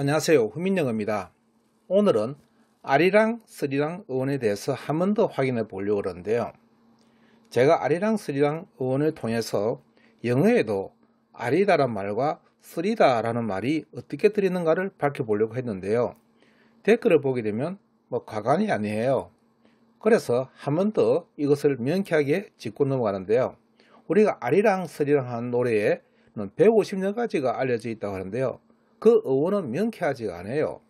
안녕하세요. 후민영입니다. 오늘은 아리랑 스리랑 의원에 대해서 한 번 더 확인해 보려고 그러는데요 제가 아리랑 스리랑 의원을 통해서 영어에도 아리다란 말과 스리다라는 말이 어떻게 들리는가를 밝혀보려고 했는데요. 댓글을 보게 되면 뭐 과관이 아니에요. 그래서 한 번 더 이것을 명쾌하게 짚고 넘어가는데요. 우리가 아리랑 스리랑 한 노래에는 150여 가지가 알려져 있다고 하는데요. 그 어원은 명쾌하지가 않아요.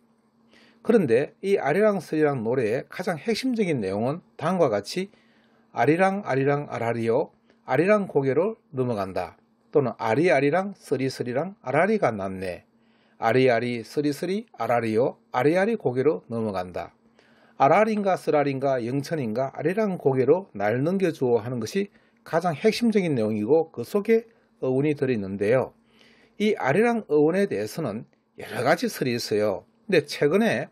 그런데 이 아리랑 서리랑 노래의 가장 핵심적인 내용은 다음과 같이 아리랑 아리랑 아라리요 아리랑 고개로 넘어간다 또는 아리아리랑 서리서리랑 아라리가 났네 아리아리 서리서리 아라리요 아리아리 고개로 넘어간다 아라린가 쓰라린가 영천인가 아리랑 고개로 날 넘겨주어 하는 것이 가장 핵심적인 내용이고 그 속에 어원이 들어있는데요. 이 아리랑 어원에 대해서는 여러 가지 설이 있어요. 근데 최근에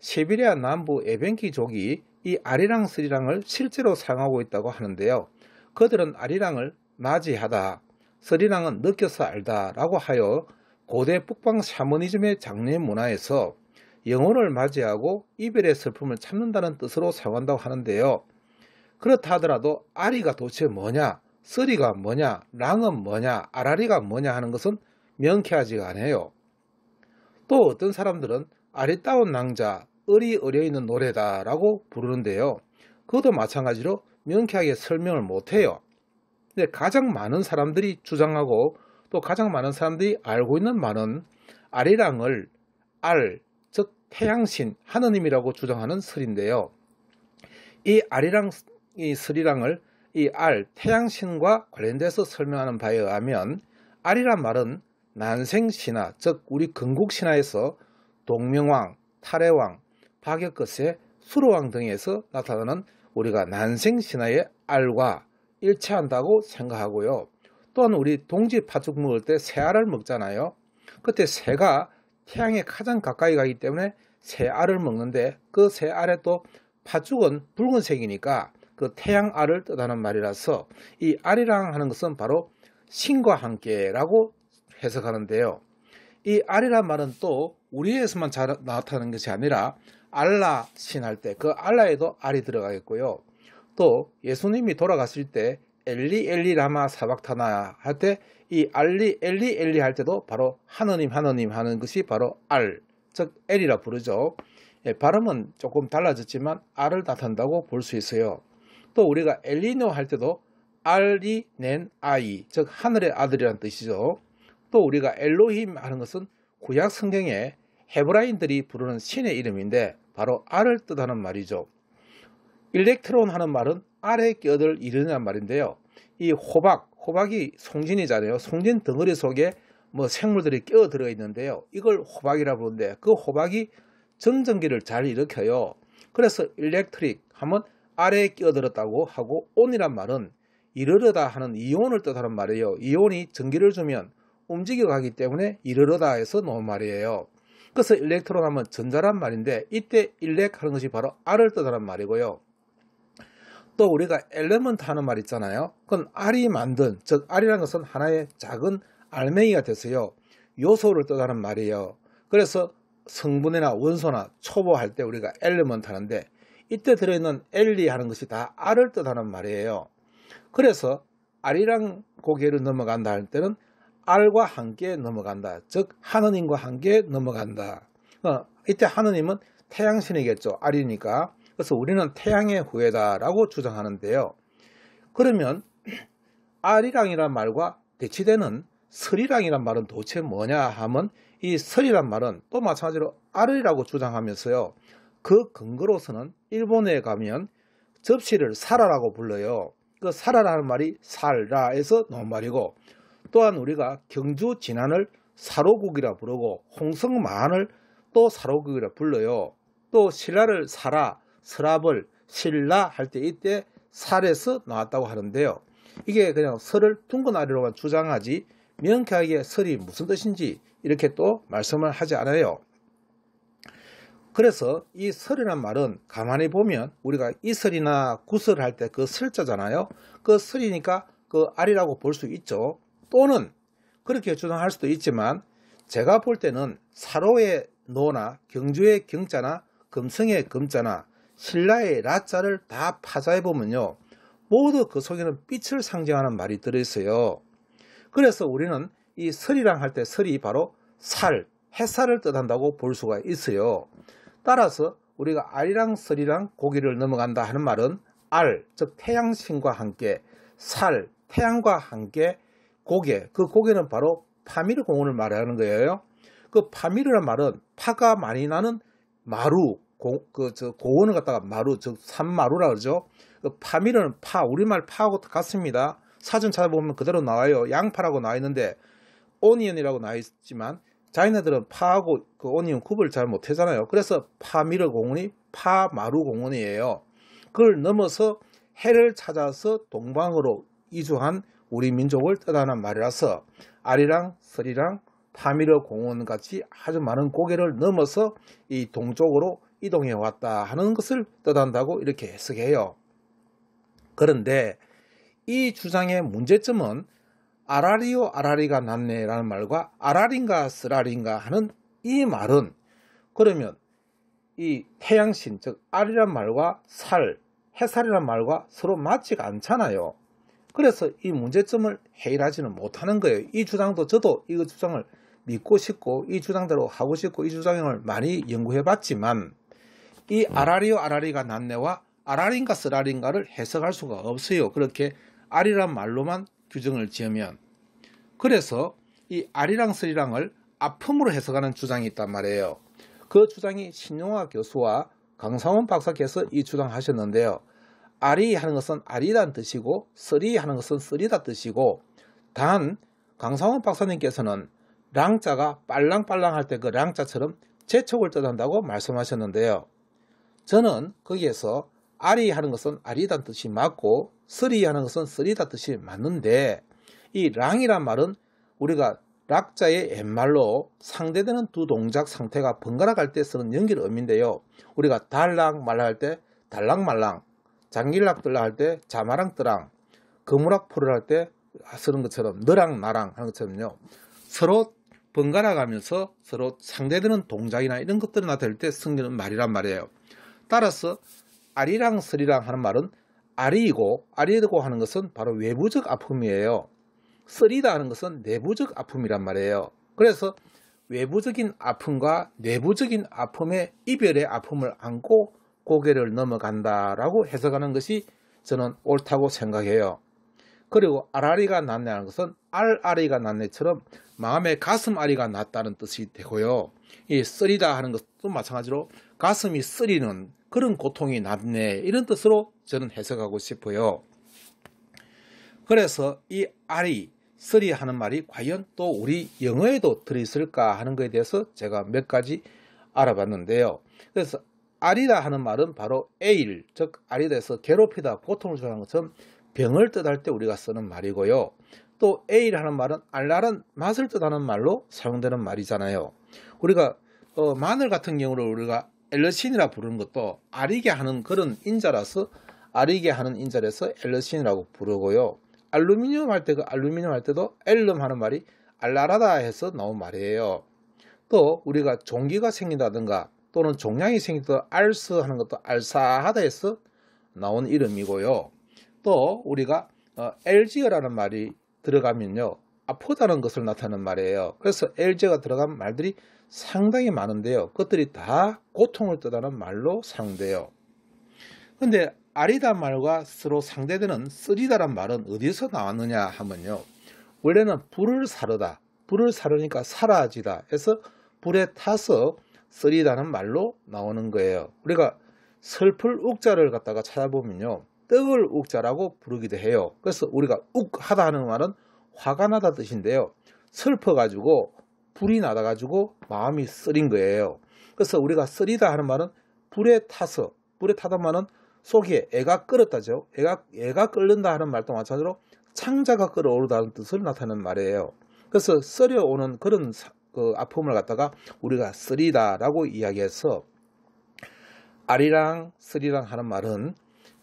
시베리아 남부 에벤키족이 이 아리랑 스리랑을 실제로 사용하고 있다고 하는데요. 그들은 아리랑을 맞이하다, 스리랑은 느껴서 알다라고 하여 고대 북방 샤머니즘의 장례 문화에서 영혼을 맞이하고 이별의 슬픔을 참는다는 뜻으로 사용한다고 하는데요. 그렇다 하더라도 아리가 도대체 뭐냐, 쓰리가 뭐냐, 랑은 뭐냐, 아라리가 뭐냐 하는 것은 명쾌하지가 않아요. 또 어떤 사람들은 아리따운 낭자, 어리 어려있는 노래다라고 부르는데요. 그것도 마찬가지로 명쾌하게 설명을 못해요. 근데 가장 많은 사람들이 주장하고 또 가장 많은 사람들이 알고 있는 말은 아리랑을 알, 즉 태양신, 하느님이라고 주장하는 설인데요. 이 아리랑, 이 설이랑을 이 알, 태양신과 관련돼서 설명하는 바에 의하면 아리란 말은 난생신화 즉 우리 건국신화에서 동명왕, 탈해왕, 박역것의 수로왕 등에서 나타나는 우리가 난생신화의 알과 일치한다고 생각하고요. 또한 우리 동지 파죽 먹을 때 새알을 먹잖아요. 그때 새가 태양에 가장 가까이 가기 때문에 새알을 먹는데 그 새알에 또파죽은 붉은색이니까 그 태양알을 뜻하는 말이라서 이 알이랑 하는 것은 바로 신과 함께라고 해석하는데요. 이 알이란 말은 또 우리에서만 잘 나타나는 것이 아니라 알라 신할 때 그 알라에도 알이 들어가겠고요. 또 예수님이 돌아가실 때 엘리 엘리 라마 사박타나 할 때 이 알리 엘리 엘리 할 때도 바로 하느님 하느님 하는 것이 바로 알, 즉 엘이라 부르죠. 예, 발음은 조금 달라졌지만 알을 나타낸다고 볼 수 있어요. 또 우리가 엘리노 할 때도 알리낸 아이, 즉 하늘의 아들이라는 뜻이죠. 또 우리가 엘로힘 하는 것은 구약 성경에 헤브라인들이 부르는 신의 이름인데 바로 알을 뜻하는 말이죠. 일렉트론 하는 말은 알에 끼어들 이르는 말인데요. 이 호박, 호박이 송진이잖아요. 송진 덩어리 속에 뭐 생물들이 끼어 들어 있는데요. 이걸 호박이라 부르는데 그 호박이 전전기를 잘 일으켜요. 그래서 일렉트릭 하면 아래에 끼어들었다고 하고 온이란 말은 이르르다 하는 이온을 뜻하는 말이에요. 이온이 전기를 주면 움직여가기 때문에 이르러다 해서 놓은 말이에요. 그래서 일렉트론 하면 전자란 말인데 이때 일렉 하는 것이 바로 R을 뜻하는 말이고요. 또 우리가 엘레먼트 하는 말 있잖아요. 그건 R이 만든, 즉 R이라는 것은 하나의 작은 알맹이가 돼서요. 요소를 뜻하는 말이에요. 그래서 성분이나 원소나 초보할 때 우리가 엘레먼트 하는데 이때 들어있는 엘리 하는 것이 다 R을 뜻하는 말이에요. 그래서 R이랑 고개를 넘어간다 할 때는 알과 함께 넘어간다. 즉 하느님과 함께 넘어간다. 어, 이때 하느님은 태양신이겠죠. 알이니까. 그래서 우리는 태양의 후예다라고 주장하는데요. 그러면 알이랑이란 말과 대치되는 설이랑이란 말은 도대체 뭐냐 하면 이 설이란 말은 또 마찬가지로 알이라고 주장하면서요. 그 근거로서는 일본에 가면 접시를 사라라고 불러요. 그 사라라는 말이 살라에서 논 말이고 또한 우리가 경주 진안을 사로국이라 부르고 홍성만을 또 사로국이라 불러요. 또 신라를 사라, 서랍을 신라 할 때 이때 살에서 나왔다고 하는데요. 이게 그냥 설을 둥근 아래로만 주장하지 명쾌하게 설이 무슨 뜻인지 이렇게 또 말씀을 하지 않아요. 그래서 이 설이란 말은 가만히 보면 우리가 이설이나 구설할 때 그 설자잖아요. 그 설이니까 그아리라고볼 수 있죠. 또는 그렇게 주장할 수도 있지만 제가 볼 때는 사로의 노나 경주의 경자나 금성의 금자나 신라의 라자를 다 파자해 보면요. 모두 그 속에는 빛을 상징하는 말이 들어있어요. 그래서 우리는 이 설이랑 할 때 설이 바로 살, 햇살을 뜻한다고 볼 수가 있어요. 따라서 우리가 알이랑 설이랑 고기를 넘어간다 하는 말은 알, 즉 태양신과 함께 살, 태양과 함께 고개, 그 고개는 바로 파미르 공원을 말하는 거예요. 그 파미르란 말은 파가 많이 나는 마루, 고, 그, 저, 고원을 갖다가 마루, 즉, 산마루라 그러죠. 그 파미르는 파, 우리말 파하고 같습니다. 사진 찾아보면 그대로 나와요. 양파라고 나와 있는데, 오니언이라고 나와 있지만, 자기네들은 파하고 그 오니언 구별을잘 못하잖아요. 그래서 파미르 공원이 파마루 공원이에요. 그걸 넘어서 해를 찾아서 동방으로 이주한 우리 민족을 뜻하는 말이라서 아리랑 서리랑 파미르 공원 같이 아주 많은 고개를 넘어서 이 동쪽으로 이동해 왔다 하는 것을 뜻한다고 이렇게 해석해요. 그런데 이 주장의 문제점은 아라리오 아라리가 낫네라는 말과 아라린가 쓰라린가 하는 이 말은 그러면 이 태양신 즉아리란 말과 살, 해살이란 말과 서로 맞지가 않잖아요. 그래서 이 문제점을 해결하지는 못하는 거예요. 이 주장도 저도 이 주장을 믿고 싶고 이 주장대로 하고 싶고 이 주장을 많이 연구해 봤지만 이 음. 아라리오 아라리가 난내와 아라린가 쓰라린가를 해석할 수가 없어요. 그렇게 아리란 말로만 규정을 지으면 그래서 이 아리랑 쓰리랑을 아픔으로 해석하는 주장이 있단 말이에요. 그 주장이 신용화 교수와 강상원 박사께서 이 주장하셨는데요. 아리 하는 것은 아리란 뜻이고 쓰리 하는 것은 쓰리다 뜻이고 단 강상원 박사님께서는 랑자가 빨랑빨랑 할때 그 랑자처럼 재촉을 뜻한다고 말씀하셨는데요. 저는 거기에서 아리 하는 것은 아리란 뜻이 맞고 쓰리 하는 것은 쓰리다 뜻이 맞는데 이 랑이란 말은 우리가 락자의 옛말로 상대되는 두 동작 상태가 번갈아 갈 때 쓰는 연결 의미인데요. 우리가 달랑 말랑 할때 달랑 말랑 장길락들 할때 자마랑뜨랑 거무락포를 할 때 쓰는 것처럼 너랑 나랑 하는 것처럼요. 서로 번갈아 가면서 서로 상대되는 동작이나 이런 것들을 나타낼 때 승리는 말이란 말이에요. 따라서 아리랑 서리랑 하는 말은 아리이고 아리라고 하는 것은 바로 외부적 아픔이에요. 쓰리다 하는 것은 내부적 아픔이란 말이에요. 그래서 외부적인 아픔과 내부적인 아픔의 이별의 아픔을 안고 고개를 넘어간다라고 해석하는 것이 저는 옳다고 생각해요. 그리고 아라리가 났네라는 것은 알아리가 났네처럼 마음의 가슴아리가 났다는 뜻이 되고요. 이 쓰리다 하는 것도 마찬가지로 가슴이 쓰리는 그런 고통이 났네 이런 뜻으로 저는 해석하고 싶어요. 그래서 이 아리 쓰리 하는 말이 과연 또 우리 영어에도 들어있을까 하는 것에 대해서 제가 몇 가지 알아봤는데요. 그래서 아리다 하는 말은 바로 에일, 즉 아리다에서 괴롭히다, 고통을 주는 것처럼 병을 뜻할 때 우리가 쓰는 말이고요. 또 에일 하는 말은 알랄한 맛을 뜻하는 말로 사용되는 말이잖아요. 우리가 어, 마늘 같은 경우를 우리가 엘러신이라 부르는 것도 아리게 하는 그런 인자라서 아리게 하는 인자라서 엘러신이라고 부르고요. 알루미늄 할 때 그 알루미늄 할 때도 엘름 하는 말이 알라라다 해서 나온 말이에요. 또 우리가 종기가 생긴다든가 또는 종양이 생기듯 알스하는 것도 알사하다에서 나온 이름이고요. 또 우리가 어, 엘지어라는 말이 들어가면요. 아프다는 것을 나타내는 말이에요. 그래서 엘어가 들어간 말들이 상당히 많은데요. 그것들이 다 고통을 뜻하는 말로 사용돼요. 근데 아리다 말과 서로 상대되는 쓰리다란 말은 어디서 나왔느냐 하면요. 원래는 불을 사르다, 불을 사르니까 사라지다 해서 불에 타서 쓰리다는 말로 나오는 거예요. 우리가 슬플 욱자를 갖다가 찾아보면요. 떡을 욱자라고 부르기도 해요. 그래서 우리가 욱하다 하는 말은 화가 나다 뜻인데요. 슬퍼가지고 불이 나다가지고 마음이 쓰린 거예요. 그래서 우리가 쓰리다 하는 말은 불에 타서 불에 타다 말은 속에 애가 끓었다죠. 애가 애가 끓는다 하는 말도 마찬가지로 창자가 끓어오르다는 뜻을 나타내는 말이에요. 그래서 쓰려오는 그런 그 아픔을 갖다가 우리가 쓰리다라고 이야기해서 아리랑 쓰리랑 하는 말은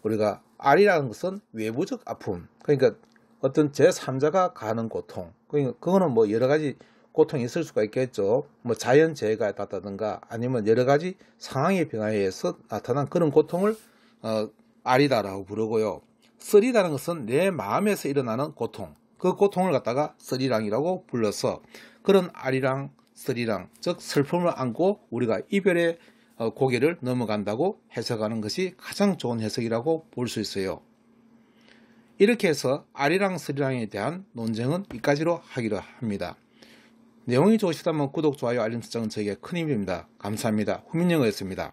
우리가 아리라는 것은 외부적 아픔 그러니까 어떤 제3자가 가는 고통 그러니까 그거는 뭐 여러 가지 고통이 있을 수가 있겠죠 뭐 자연재해가 났다든가 아니면 여러 가지 상황의 변화에 의해서 나타난 그런 고통을 어, 아리다라고 부르고요 쓰리다는 것은 내 마음에서 일어나는 고통 그 고통을 갖다가 쓰리랑이라고 불러서 그런 아리랑 쓰리랑 즉 슬픔을 안고 우리가 이별의 어, 고개를 넘어간다고 해석하는 것이 가장 좋은 해석이라고 볼 수 있어요. 이렇게 해서 아리랑 쓰리랑에 대한 논쟁은 이까지로 하기로 합니다. 내용이 좋으시다면 구독, 좋아요, 알림 설정은 저에게 큰 힘입니다. 감사합니다. 후민영어였습니다.